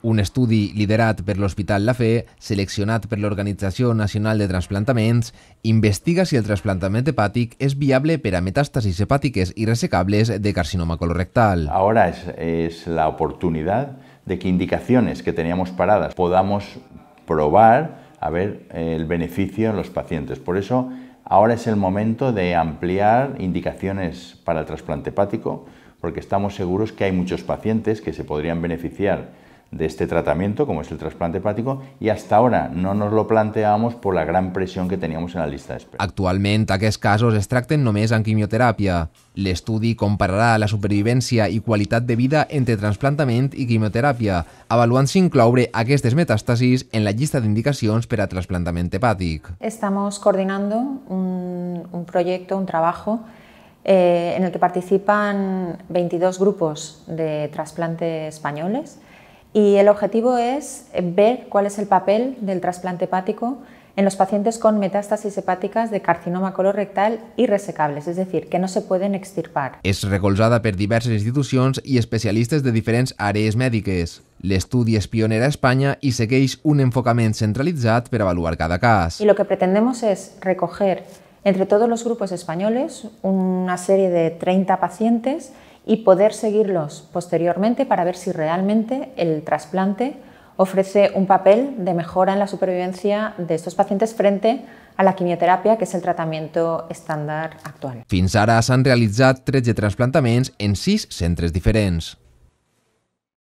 Un estudi liderat per l'Hospital La Fe, seleccionat per l'Organització Nacional de Transplantaments, investiga si el trasplantamiento hepático es viable per metástasis hepáticas irresecables de carcinoma colorectal. Ahora es la oportunidad de que indicaciones que teníamos paradas podamos probar a ver el beneficio en los pacientes. Por eso ahora es el momento de ampliar indicaciones para el trasplante hepático, porque estamos seguros que hay muchos pacientes que se podrían beneficiar de este tratamiento, como es el trasplante hepático, y hasta ahora no nos lo planteamos por la gran presión que teníamos en la lista espera. Actualmente, a aquests casos es tracten només quimioterapia. El estudio comparará la supervivencia y qualitat de vida entre transplantament i quimioterapia, avaluant si incloure aquestes metástasis en la lista de indicaciones para trasplantament hepático. Estamos coordinando un, proyecto, un trabajo, eh, en el que participan 22 grupos de trasplantes españoles, Y el objetivo es ver cuál es el papel del trasplante hepático en los pacientes con metástasis hepáticas de carcinoma colorectal irresecables, resecables, decir, que no se pueden extirpar. És recolzada per diverses institucions i especialistes de diferents àrees mèdiques. L'estudi és pioner a Espanya i segueix un enfocament centralitzat per avaluar cada cas. Y lo que pretendemos es recoger entre todos los grupos españoles una serie de 30 pacientes y poder seguirlos posteriormente para ver si realmente el trasplante ofrece un papel de mejora en la supervivencia de estos pacientes frente a la quimioterapia, que és el tractament estàndard actual. Fins ara s'han realitzat 13 trasplantaments en 6 centres diferents.